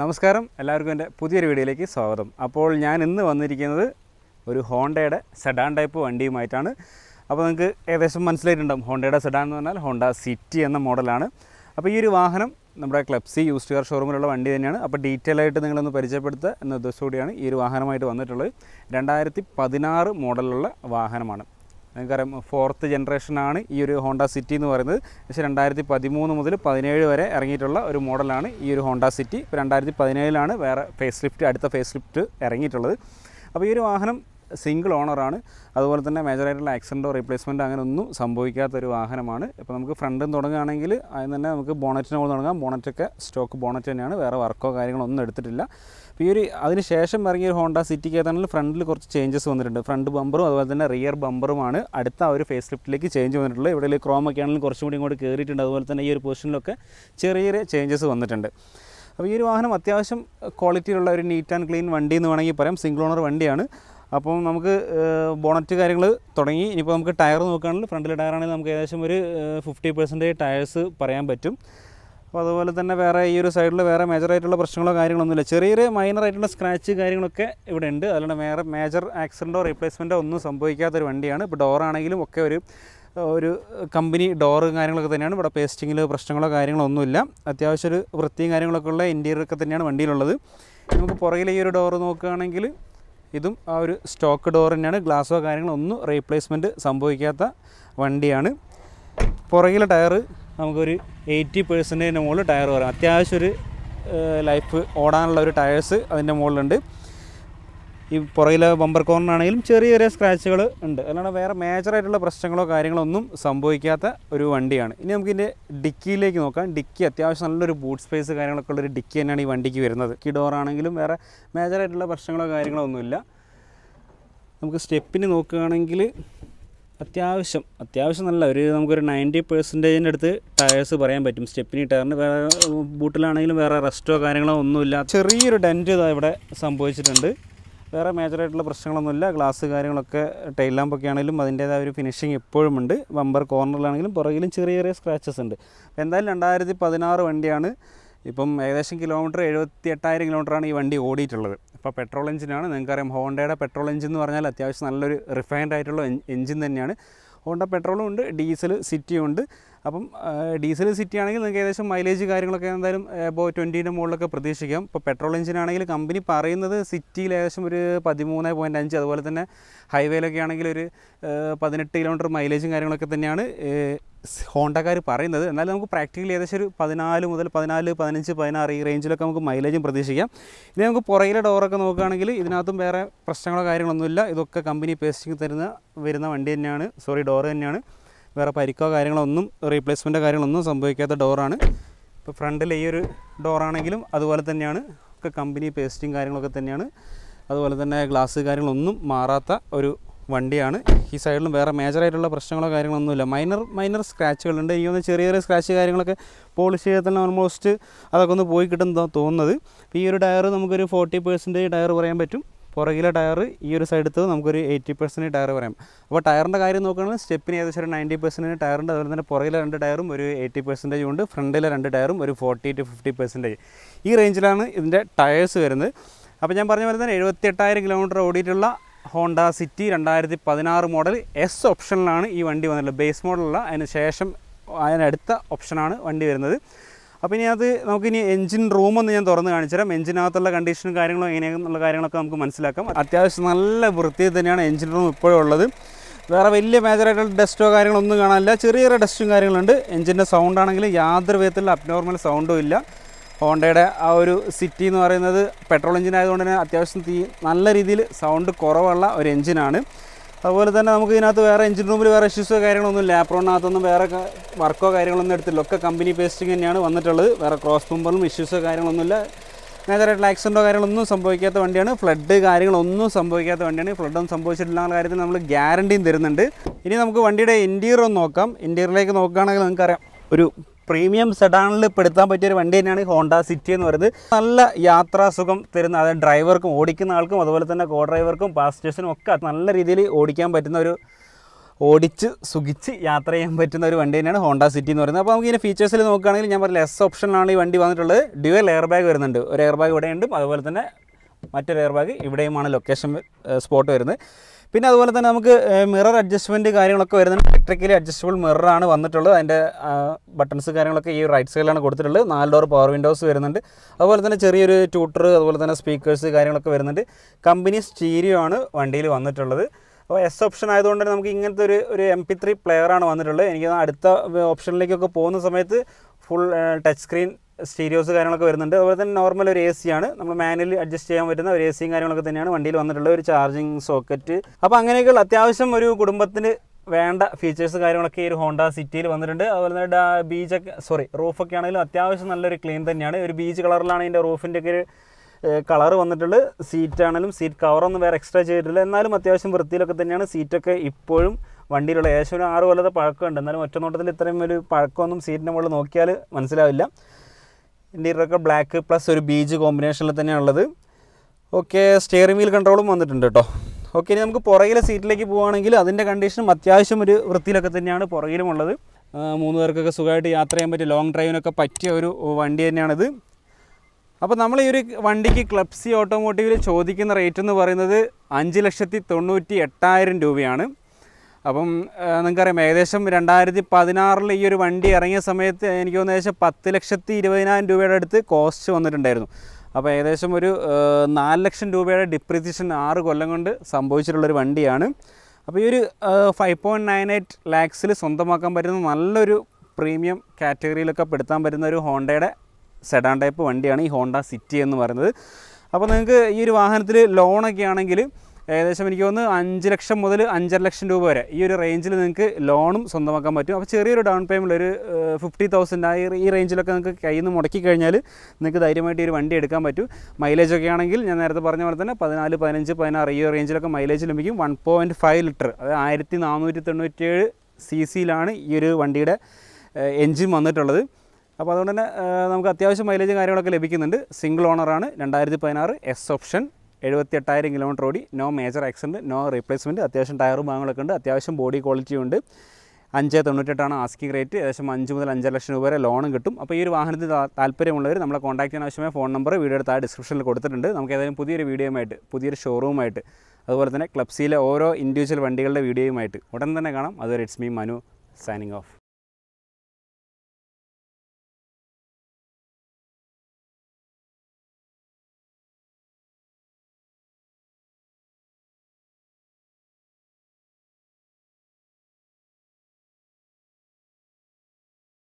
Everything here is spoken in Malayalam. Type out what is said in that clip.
നമസ്കാരം എല്ലാവർക്കും എൻ്റെ പുതിയൊരു വീഡിയോയിലേക്ക് സ്വാഗതം അപ്പോൾ ഞാൻ ഇന്ന് വന്നിരിക്കുന്നത് ഒരു ഹോണ്ടയുടെ സെഡാൻ ടൈപ്പ് വണ്ടിയുമായിട്ടാണ് അപ്പോൾ നിങ്ങൾക്ക് ഏകദേശം മനസ്സിലായിട്ടുണ്ടാകും ഹോണ്ടയുടെ സെഡാൻ എന്ന് പറഞ്ഞാൽ ഹോണ്ട സിറ്റി എന്ന മോഡലാണ് അപ്പോൾ ഈ ഒരു വാഹനം നമ്മുടെ ക്ലബ്സി യൂസ്ഡ് കാർ ഷോറൂമിലുള്ള വണ്ടി തന്നെയാണ് അപ്പോൾ ഡീറ്റെയിൽ ആയിട്ട് നിങ്ങളൊന്ന് പരിചയപ്പെടുത്തുക എന്ന ഉദ്ദേശത്തോടെയാണ് ഈ ഒരു വാഹനമായിട്ട് വന്നിട്ടുള്ളത് രണ്ടായിരത്തി പതിനാറ് മോഡലുള്ള വാഹനമാണ് നിങ്ങൾക്കറിയാം ഫോർത്ത് ജനറേഷനാണ് ഈ ഒരു ഹോണ്ട സിറ്റി എന്ന് പറയുന്നത് പക്ഷേ രണ്ടായിരത്തി പതിമൂന്ന് മുതൽ പതിനേഴ് വരെ ഇറങ്ങിയിട്ടുള്ള ഒരു മോഡലാണ് ഈ ഒരു ഹോണ്ട സിറ്റി ഇപ്പോൾ രണ്ടായിരത്തി പതിനേഴിലാണ് വേറെ ഫേസ് ലിഫ്റ്റ് അടുത്ത ഫേസ് ലിഫ്റ്റ് ഇറങ്ങിയിട്ടുള്ളത് അപ്പോൾ ഈ ഒരു വാഹനം സിംഗിൾ ഓണറാണ് അതുപോലെ തന്നെ മേജറായിട്ടുള്ള ആക്സിഡൻറ്റോ റീപ്ലേസ്മെൻറ്റോ അങ്ങനെ ഒന്നും സംഭവിക്കാത്ത ഒരു വാഹനമാണ് ഇപ്പോൾ നമുക്ക് ഫ്രണ്ടും തുടങ്ങുകയാണെങ്കിൽ അതിന് തന്നെ നമുക്ക് ബോണറ്റിന് മുകളിൽ തുടങ്ങാം ബോണറ്റൊക്കെ സ്റ്റോക്ക് ബോണറ്റ് തന്നെയാണ് വേറെ വർക്കോ കാര്യങ്ങളോ ഒന്നും എടുത്തിട്ടില്ല അപ്പോൾ ഈ ഒരു അതിന് ശേഷം ഇറങ്ങിയ ഒരു ഹോണ്ട സിറ്റിക്ക് ഏതാണെങ്കിൽ ഫ്രണ്ടിൽ കുറച്ച് ചേഞ്ചസ് വന്നിട്ടുണ്ട് ഫ്രണ്ട് ബമ്പറും അതുപോലെ തന്നെ റിയർ ബമ്പറുമാണ് അടുത്ത ആ ഒരു ഫേസ് ലിഫ്റ്റിലേക്ക് ചേഞ്ച് വന്നിട്ടുള്ളത് ഇവിടെ ക്രോമൊക്കെ ആണെങ്കിലും കുറച്ചും കൂടി ഇങ്ങോട്ട് കയറിയിട്ടുണ്ട് അതുപോലെ തന്നെ ഈ ഒരു പൊസിഷനിലൊക്കെ ചെറിയ ചെറിയ ചേഞ്ചസ് വന്നിട്ടുണ്ട് അപ്പോൾ ഈ ഒരു വാഹനം അത്യാവശ്യം ക്വാളിറ്റിയിലുള്ള ഒരു നീറ്റ് ആൻഡ് ക്ലീൻ വണ്ടി എന്ന് വേണമെങ്കിൽ പറയാം സിംഗിൾ ഓണർ വണ്ടിയാണ് അപ്പം നമുക്ക് ബോണറ്റ് കാര്യങ്ങൾ തുടങ്ങി ഇനിയിപ്പോൾ നമുക്ക് ടയർ നോക്കുകയാണെങ്കിൽ ഫ്രണ്ടിലെ ടയറാണെങ്കിൽ നമുക്ക് ഏകദേശം ഒരു ഫിഫ്റ്റി പെർസെൻറ്റേജ് ടയേഴ്സ് പറയാൻ പറ്റും അപ്പോൾ അതുപോലെ തന്നെ വേറെ ഈ ഒരു സൈഡിൽ വേറെ മേജറായിട്ടുള്ള പ്രശ്നങ്ങളോ കാര്യങ്ങളൊന്നുമില്ല ചെറിയൊരു മൈനറായിട്ടുള്ള സ്ക്രാച്ച് കാര്യങ്ങളൊക്കെ ഇവിടെ ഉണ്ട് അതുകൊണ്ട് വേറെ മേജർ ആക്സിഡൻറ്റോ റീപ്ലേസ്മെൻറ്റോ ഒന്നും സംഭവിക്കാത്തൊരു വണ്ടിയാണ് ഇപ്പോൾ ഡോറാണെങ്കിലും ഒക്കെ ഒരു ഒരു കമ്പനി ഡോറ് കാര്യങ്ങളൊക്കെ തന്നെയാണ് ഇവിടെ പേസ്റ്റിങ്ങിൽ പ്രശ്നങ്ങളോ കാര്യങ്ങളോ ഒന്നുമില്ല അത്യാവശ്യം ഒരു വൃത്തിയും കാര്യങ്ങളൊക്കെ ഉള്ള ഇൻറ്റീരിയർ ഒക്കെ തന്നെയാണ് വണ്ടിയിലുള്ളത് നമുക്ക് പുറകിലെ ഈ ഒരു ഡോറ് നോക്കുകയാണെങ്കിൽ ഇതും ആ ഒരു സ്റ്റോക്ക് ഡോർ തന്നെയാണ് ഗ്ലാസോ കാര്യങ്ങളൊന്നും റീപ്ലേസ്മെൻറ്റ് സംഭവിക്കാത്ത വണ്ടിയാണ് പുറകിലെ ടയറ് നമുക്കൊരു എയ്റ്റി പെർസെൻറ്റേജിൻ്റെ മുകളിൽ ടയർ വരാം അത്യാവശ്യം ഒരു ലൈഫ് ഓടാനുള്ള ഒരു ടയേഴ്സ് അതിൻ്റെ മുകളിലുണ്ട് ഈ പുറകിലെ ബമ്പർ കോർണറാണെങ്കിലും ചെറിയ ചെറിയ സ്ക്രാച്ചുകൾ ഉണ്ട് അല്ലാണ്ട് വേറെ മേജറായിട്ടുള്ള പ്രശ്നങ്ങളോ കാര്യങ്ങളോ ഒന്നും സംഭവിക്കാത്ത ഒരു വണ്ടിയാണ് ഇനി നമുക്കിൻ്റെ ഡിക്കിയിലേക്ക് നോക്കാം ഡിക്കി അത്യാവശ്യം നല്ലൊരു ബൂട്ട് സ്പേസ് കാര്യങ്ങളൊക്കെ ഉള്ളൊരു ഡിക്കി തന്നെയാണ് ഈ വണ്ടിക്ക് വരുന്നത് ഡോറാണെങ്കിലും വേറെ മേജറായിട്ടുള്ള പ്രശ്നങ്ങളോ കാര്യങ്ങളോ ഒന്നുമില്ല നമുക്ക് സ്റ്റെപ്പിന് നോക്കുകയാണെങ്കിൽ അത്യാവശ്യം അത്യാവശ്യം നല്ല ഒരു നമുക്കൊരു നയൻറ്റി പെർസെൻറ്റേജിൻ്റെ അടുത്ത് ടയേഴ്സ് പറയാൻ പറ്റും സ്റ്റെപ്പിനി ടയറിന് വേറെ ബൂട്ടിലാണെങ്കിലും വേറെ റെസ്റ്റോ കാര്യങ്ങളോ ഒന്നുമില്ല ചെറിയൊരു ഡെൻറ്റ് ഇതാണ് ഇവിടെ സംഭവിച്ചിട്ടുണ്ട് വേറെ മേജറായിട്ടുള്ള പ്രശ്നങ്ങളൊന്നുമില്ല ഗ്ലാസ് കാര്യങ്ങളൊക്കെ ടൈൽ ലാമ്പൊക്കെ ആണെങ്കിലും അതിൻ്റേതായ ഒരു ഫിനിഷിങ് എപ്പോഴും ഉണ്ട് വമ്പർ കോർണറിലാണെങ്കിലും പുറകിലും ചെറിയ ചെറിയ സ്ക്രാച്ചസ് ഉണ്ട് എന്തായാലും രണ്ടായിരത്തി പതിനാറ് വണ്ടിയാണ് ഇപ്പം ഏകദേശം കിലോമീറ്റർ എഴുപത്തി എട്ടായിരം കിലോമീറ്ററാണ് ഈ വണ്ടി ഓടിയിട്ടുള്ളത് അപ്പോൾ പെട്രോൾ എഞ്ചിനാണ് നിങ്ങൾക്കറിയാം ഹോണ്ടയുടെ പെട്രോൾ എഞ്ചിൻ എന്ന് പറഞ്ഞാൽ അത്യാവശ്യം നല്ലൊരു റിഫൈൻഡ് ആയിട്ടുള്ള എഞ്ചിൻ തന്നെയാണ് ഹോണ്ട പെട്രോളും ഉണ്ട് ഡീസൽ സിറ്റിയും ഉണ്ട് അപ്പം ഡീസൽ സിറ്റി ആണെങ്കിൽ നിങ്ങൾക്ക് ഏകദേശം മൈലേജ് കാര്യങ്ങളൊക്കെ എന്തായാലും ഇപ്പോൾ ട്വൻറ്റീൻ്റെ മുകളിലൊക്കെ പ്രതീക്ഷിക്കാം ഇപ്പോൾ പെട്രോൾ ആണെങ്കിൽ കമ്പനി പറയുന്നത് സിറ്റിയിൽ ഏകദേശം ഒരു പതിമൂന്ന് പോയിൻറ്റ് അഞ്ച് അതുപോലെ തന്നെ ഹൈവേയിലൊക്കെ ആണെങ്കിൽ ഒരു പതിനെട്ട് കിലോമീറ്റർ മൈലേജും കാര്യങ്ങളൊക്കെ തന്നെയാണ് ഹോണ്ടക്കാർ പറയുന്നത് എന്നാലും നമുക്ക് പ്രാക്ടിക്കലി ഏകദേശം ഒരു പതിനാല് മുതൽ പതിനാല് പതിനഞ്ച് പതിനാറ് ഈ റേഞ്ചിലൊക്കെ നമുക്ക് മൈലേജും പ്രതീക്ഷിക്കാം ഇനി നമുക്ക് പുറകിലെ ഡോറൊക്കെ നോക്കുകയാണെങ്കിൽ ഇതിനകത്തും വേറെ പ്രശ്നങ്ങളോ കാര്യങ്ങളൊന്നുമില്ല ഇതൊക്കെ കമ്പനി പേസ്റ്റിങ് തരുന്ന വരുന്ന വണ്ടി തന്നെയാണ് സോറി ഡോറ് തന്നെയാണ് വേറെ പരിക്കോ കാര്യങ്ങളോ ഒന്നും റീപ്ലേസ്മെൻറ്റോ കാര്യങ്ങളൊന്നും സംഭവിക്കാത്ത ഡോറാണ് ഇപ്പോൾ ഫ്രണ്ടിൽ ഈ ഒരു ഡോറാണെങ്കിലും അതുപോലെ തന്നെയാണ് ഒക്കെ കമ്പനി പേസ്റ്റിങ് കാര്യങ്ങളൊക്കെ തന്നെയാണ് അതുപോലെ തന്നെ ഗ്ലാസ് കാര്യങ്ങളൊന്നും മാറാത്ത ഒരു വണ്ടിയാണ് ഈ സൈഡിലും വേറെ മേജറായിട്ടുള്ള പ്രശ്നങ്ങളോ കാര്യങ്ങളൊന്നുമില്ല മൈനർ മൈനർ സ്ക്രാച്ചുകളുണ്ട് ഈ ഒന്ന് ചെറിയ ചെറിയ സ്ക്രാച്ച് കാര്യങ്ങളൊക്കെ പോളിഷ് ചെയ്താൽ തന്നെ ഓൾമോസ്റ്റ് അതൊക്കെ ഒന്ന് പോയി കിട്ടും തോന്നുന്നത് ഈ ഒരു ടയർ നമുക്കൊരു ഫോർട്ടി പേഴ്സൻറ്റേജ് ടയർ പറയാൻ പറ്റും പുറകിലെ ടയർ ഈ ഒരു സൈഡത്ത് നമുക്കൊരു എയ്റ്റി പെർസെൻറ്റ് ടയർ പറയാം അപ്പോൾ ടയറിൻ്റെ കാര്യം നോക്കുകയാണെങ്കിൽ സ്റ്റെപ്പിന് ഏകദേശം ഒരു നയൻറ്റി പെർസെൻറ്റ് ടയറുണ്ട് അതുപോലെ തന്നെ പുറകിലെ രണ്ട് ടയറും ഒരു എയ്റ്റി പെർസെൻറ്റേജ് ഉണ്ട് ഫ്രണ്ടിലെ രണ്ട് ടയറും ഒരു ഫോർട്ടി ടു ഫിഫ്റ്റി പെർസെൻറ്റേജ് ഈ റേഞ്ചിലാണ് ഇതിൻ്റെ ടയേഴ്സ് വരുന്നത് അപ്പോൾ ഞാൻ പറഞ്ഞ പോലെ തന്നെ എഴുപത്തെട്ടായിരം കിലോമീറ്റർ ഓടിയിട്ടുള്ള ഹോണ്ട സിറ്റി രണ്ടായിരത്തി പതിനാറ് മോഡൽ എസ് ഓപ്ഷനിലാണ് ഈ വണ്ടി വന്നിട്ടുള്ളത് ബേസ് മോഡലുള്ള അതിന് ശേഷം അതിനടുത്ത ഓപ്ഷനാണ് വണ്ടി വരുന്നത് അപ്പോൾ ഇനി അത് നമുക്കിനി എഞ്ചിൻ ഒന്ന് ഞാൻ തുറന്ന് കാണിച്ചുതരാം എഞ്ചിനകത്തുള്ള കണ്ടീഷനും കാര്യങ്ങളും എങ്ങനെയാണെന്നുള്ള കാര്യങ്ങളൊക്കെ നമുക്ക് മനസ്സിലാക്കാം അത്യാവശ്യം നല്ല വൃത്തിയിൽ തന്നെയാണ് എഞ്ചിൻ റൂം ഇപ്പോഴും ഉള്ളത് വേറെ വലിയ മേജറായിട്ടുള്ള ഡസ്റ്റോ കാര്യങ്ങളൊന്നും കാണാനില്ല ചെറിയ ചെറിയ ഡസ്റ്റും കാര്യങ്ങളുണ്ട് എഞ്ചിൻ്റെ സൗണ്ട് ആണെങ്കിൽ യാതൊരു വിധത്തിലുള്ള അബ്നോർമൽ സൗണ്ടും ഇല്ല ഹോണ്ടയുടെ ആ ഒരു സിറ്റി എന്ന് പറയുന്നത് പെട്രോൾ എഞ്ചിൻ ആയതുകൊണ്ട് തന്നെ അത്യാവശ്യം നല്ല രീതിയിൽ സൗണ്ട് കുറവുള്ള ഒരു എഞ്ചിനാണ് അതുപോലെ തന്നെ നമുക്ക് ഇതിനകത്ത് വേറെ എഞ്ചിൻ റൂമിൽ വേറെ ഇഷ്യൂസോ കാര്യങ്ങളൊന്നും ഇല്ല ആപ്രോണിനകത്തൊന്നും വേറെ വർക്കോ കാര്യങ്ങളൊന്നും എടുത്തില്ല ഒക്കെ കമ്പനി പേസ്റ്റിംഗ് തന്നെയാണ് വന്നിട്ടുള്ളത് വേറെ ക്രോസ് ബമ്പറിലും ഇഷ്യൂസോ കാര്യങ്ങളൊന്നുമില്ല നേതായിട്ടുള്ള ആക്സിഡൻറ്റോ കാര്യങ്ങളൊന്നും സംഭവിക്കാത്ത വണ്ടിയാണ് ഫ്ലഡ് കാര്യങ്ങളൊന്നും സംഭവിക്കാത്ത വണ്ടിയാണ് ഫ്ലഡൊന്നും സംഭവിച്ചിട്ടില്ല കാര്യത്തിൽ നമ്മൾ ഗ്യാരണ്ടിയും തരുന്നുണ്ട് ഇനി നമുക്ക് വണ്ടിയുടെ ഇൻറ്റീരിയർ ഒന്ന് നോക്കാം ഇൻറ്റീരിയറിലേക്ക് നോക്കുകയാണെങ്കിൽ നമുക്കറിയാം ഒരു പ്രീമിയം സെഡാനിൽ പെടുത്താൻ പറ്റിയ ഒരു വണ്ടി തന്നെയാണ് ഹോണ്ട സിറ്റി എന്ന് പറയുന്നത് നല്ല യാത്രാസുഖം തരുന്ന അതായത് ഡ്രൈവർക്കും ഓടിക്കുന്ന ആൾക്കും അതുപോലെ തന്നെ കോ ഡ്രൈവർക്കും പാസഞ്ചേഴ്സിനും ഒക്കെ നല്ല രീതിയിൽ ഓടിക്കാൻ പറ്റുന്ന ഒരു ഓടിച്ച് സുഖിച്ച് യാത്ര ചെയ്യാൻ പറ്റുന്ന ഒരു വണ്ടി തന്നെയാണ് ഹോണ്ട സിറ്റി എന്ന് പറയുന്നത് അപ്പോൾ നമുക്ക് ഇതിൻ്റെ ഫീച്ചേഴ്സിൽ നോക്കുകയാണെങ്കിൽ ഞാൻ പറഞ്ഞ എസ് ഓപ്ഷനിലാണ് ഈ വണ്ടി വന്നിട്ടുള്ളത് ഡ്യുവൽ എയർ ബാഗ് വരുന്നുണ്ട് ഒരു എയർ ബാഗ് ഇവിടെയുണ്ട് അതുപോലെ തന്നെ മറ്റൊരു എയർ ബാഗ് ഇവിടെയുമാണ് ലൊക്കേഷൻ സ്പോട്ട് വരുന്നത് പിന്നെ അതുപോലെ തന്നെ നമുക്ക് മിറർ അഡ്ജസ്റ്റ്മെൻറ്റ് കാര്യങ്ങളൊക്കെ വരുന്നുണ്ട് ഇലക്ട്രിക്കലി അഡ്ജസ്റ്റബിൾ മിററാണ് വന്നിട്ടുള്ളത് അതിൻ്റെ ബട്ടൺസ് കാര്യങ്ങളൊക്കെ ഈ റൈറ്റ് സൈഡിലാണ് കൊടുത്തിട്ടുള്ളത് നാല് ഡോർ പവർ വിൻഡോസ് വരുന്നുണ്ട് അതുപോലെ തന്നെ ചെറിയൊരു ട്യൂട്ടർ അതുപോലെ തന്നെ സ്പീക്കേഴ്സ് കാര്യങ്ങളൊക്കെ വരുന്നുണ്ട് കമ്പനി സ്റ്റീരിയോ ആണ് വണ്ടിയിൽ വന്നിട്ടുള്ളത് അപ്പോൾ എസ് ഓപ്ഷൻ ആയതുകൊണ്ട് തന്നെ നമുക്ക് ഇങ്ങനത്തെ ഒരു ഒരു എം പി ത്രീ പ്ലെയറാണ് വന്നിട്ടുള്ളത് എനിക്ക് അടുത്ത ഓപ്ഷനിലേക്കൊക്കെ പോകുന്ന സമയത്ത് ഫുൾ ടച്ച് സ്ക്രീൻ സ്റ്റീരിയോസ് കാര്യങ്ങളൊക്കെ വരുന്നുണ്ട് അതുപോലെ തന്നെ നോർമൽ ഒരു എ സിയാണ് നമ്മൾ മാനുവലി അഡ്ജസ്റ്റ് ചെയ്യാൻ പറ്റുന്ന ഒരു എ സിയും കാര്യങ്ങളൊക്കെ തന്നെയാണ് വണ്ടിയിൽ വന്നിട്ടുള്ള ഒരു ചാർജിങ് സോക്കറ്റ് അപ്പോൾ അങ്ങനെയൊക്കെയുള്ള അത്യാവശ്യം ഒരു കുടുംബത്തിന് വേണ്ട ഫീച്ചേഴ്സ് കാര്യങ്ങളൊക്കെ ഈ ഒരു ഹോണ്ട സിറ്റിയിൽ വന്നിട്ടുണ്ട് അതുപോലെ തന്നെ ബീച്ചൊക്കെ സോറി റൂഫൊക്കെ ആണെങ്കിലും അത്യാവശ്യം നല്ലൊരു ക്ലീൻ തന്നെയാണ് ഒരു ബീച്ച് കളറിലാണ് അതിൻ്റെ റൂഫിൻ്റെ ഒക്കെ ഒരു കളർ വന്നിട്ടുള്ളത് സീറ്റ് ആണെങ്കിലും സീറ്റ് കവറൊന്നും വേറെ എക്സ്ട്രാ ചെയ്തിട്ടില്ല എന്നാലും അത്യാവശ്യം വൃത്തിയിലൊക്കെ തന്നെയാണ് സീറ്റൊക്കെ ഇപ്പോഴും വണ്ടിയിലുള്ള ഏകദേശം ഒരു ആറ് കൊല്ലത്തെ പഴക്കമുണ്ട് എന്നാലും ഒറ്റ നോട്ടത്തിൽ ഇത്രയും ഒരു പഴക്കമൊന്നും സീറ്റിൻ്റെ മുകളിൽ നോക്കിയാൽ മനസ്സിലാവില്ല ഇൻറ്റീരിയറൊക്കെ ബ്ലാക്ക് പ്ലസ് ഒരു ബീജ് കോമ്പിനേഷനിൽ തന്നെയാണുള്ളത് ഓക്കെ സ്റ്റിയറിംഗ് വീൽ കൺട്രോളും വന്നിട്ടുണ്ട് കേട്ടോ ഓക്കെ ഇനി നമുക്ക് പുറകിലെ സീറ്റിലേക്ക് പോകുകയാണെങ്കിൽ അതിൻ്റെ കണ്ടീഷനും അത്യാവശ്യം ഒരു വൃത്തിയിലൊക്കെ തന്നെയാണ് ഉള്ളത് മൂന്ന് പേർക്കൊക്കെ സുഖമായിട്ട് യാത്ര ചെയ്യാൻ പറ്റിയ ലോങ് ഡ്രൈവിനൊക്കെ പറ്റിയ ഒരു വണ്ടി തന്നെയാണിത് അപ്പോൾ നമ്മൾ ഈ ഒരു വണ്ടിക്ക് ക്ലബ്സി ഓട്ടോമോട്ടീവിൽ ചോദിക്കുന്ന റേറ്റ് എന്ന് പറയുന്നത് അഞ്ച് ലക്ഷത്തി തൊണ്ണൂറ്റി എട്ടായിരം രൂപയാണ് അപ്പം നിങ്ങൾക്കറിയാം ഏകദേശം രണ്ടായിരത്തി പതിനാറിൽ ഈ ഒരു വണ്ടി ഇറങ്ങിയ സമയത്ത് എനിക്ക് തോന്നുന്ന ഏകദേശം പത്ത് ലക്ഷത്തി ഇരുപതിനായിരം രൂപയുടെ അടുത്ത് കോസ്റ്റ് വന്നിട്ടുണ്ടായിരുന്നു അപ്പോൾ ഏകദേശം ഒരു നാല് ലക്ഷം രൂപയുടെ ഡിപ്രീസിയേഷൻ ആറ് കൊല്ലം കൊണ്ട് സംഭവിച്ചിട്ടുള്ളൊരു വണ്ടിയാണ് അപ്പോൾ ഈ ഒരു ഫൈവ് പോയിൻറ്റ് നയൻ എയ്റ്റ് ലാക്സിൽ സ്വന്തമാക്കാൻ പറ്റുന്ന നല്ലൊരു പ്രീമിയം കാറ്റഗറിയിലൊക്കെ പെടുത്താൻ പറ്റുന്ന ഒരു ഹോണ്ടയുടെ സെഡാൻ ടൈപ്പ് വണ്ടിയാണ് ഈ ഹോണ്ട സിറ്റി എന്ന് പറയുന്നത് അപ്പോൾ നിങ്ങൾക്ക് ഈ ഒരു വാഹനത്തിൽ ലോണൊക്കെ ആണെങ്കിൽ ഏകദേശം എനിക്ക് തോന്നുന്നു അഞ്ച് ലക്ഷം മുതൽ അഞ്ചര ലക്ഷം രൂപ വരെ ഈ ഒരു റേഞ്ചിൽ നിങ്ങൾക്ക് ലോണും സ്വന്തമാക്കാൻ പറ്റും അപ്പോൾ ചെറിയൊരു ഡൗൺ പേയ്മെൻറ്റ് ഒരു ഫിഫ്റ്റി തൗസൻഡ് ആ ഈ റേഞ്ചിലൊക്കെ നിങ്ങൾക്ക് കയ്യിൽ നിന്ന് മുടക്കി കഴിഞ്ഞാൽ നിങ്ങൾക്ക് ധൈര്യമായിട്ട് ഈ ഒരു വണ്ടി എടുക്കാൻ പറ്റും മൈലേജൊക്കെ ആണെങ്കിൽ ഞാൻ നേരത്തെ പറഞ്ഞ പോലെ തന്നെ പതിനാല് പതിനഞ്ച് പതിനാറ് ഈ റേഞ്ചിലൊക്കെ മൈലേജ് ലഭിക്കും വൺ പോയിൻറ്റ് ഫൈവ് ലിറ്റർ അത് ആയിരത്തി നാനൂറ്റി തൊണ്ണൂറ്റേഴ് സി സിയിലാണ് ഈ ഒരു വണ്ടിയുടെ എൻജിൻ വന്നിട്ടുള്ളത് അപ്പോൾ അതുകൊണ്ട് തന്നെ നമുക്ക് അത്യാവശ്യം മൈലേജും കാര്യങ്ങളൊക്കെ ലഭിക്കുന്നുണ്ട് സിംഗിൾ ഓണറാണ് രണ്ടായിരത്തി പതിനാറ് എസ് ഓപ്ഷൻ എഴുപത്തി എട്ടായിരം കിലോമീറ്റർ ഓടി no major accident no replacement അത്യാവശ്യം ടയർ ഭാഗങ്ങളൊക്കെ ഉണ്ട് അത്യാവശ്യം ബോഡി ക്വാളിറ്റി ഉണ്ട് അഞ്ച് തൊണ്ണൂറ്റെട്ടാണ് ആസ്കിങ് റേറ്റ് ഏകദേശം അഞ്ച് മുതൽ അഞ്ച് ലക്ഷം രൂപ വരെ ലോണും കിട്ടും അപ്പോൾ ഈ ഒരു വാഹനത്തിന് താല്പര്യമുള്ളവർ നമ്മളെ കോൺടാക്ട് ചെയ്യാൻ ആവശ്യമായ ഫോൺ നമ്പർ വീഡിയോ ആ ഡിസ്ക്രിപ്ഷനിൽ കൊടുത്തിട്ടുണ്ട് നമുക്ക് ഏതായാലും പുതിയൊരു വീഡിയോയുമായിട്ട് പുതിയൊരു ഷോറൂമായിട്ട് അതുപോലെ തന്നെ ക്ലബ്സിലെ ഓരോ ഇൻഡിവിജ്വൽ വണ്ടികളുടെ വീഡിയോയുമായിട്ട് ഉടൻ തന്നെ കാണാം അതുവരെ it's me Manu signing of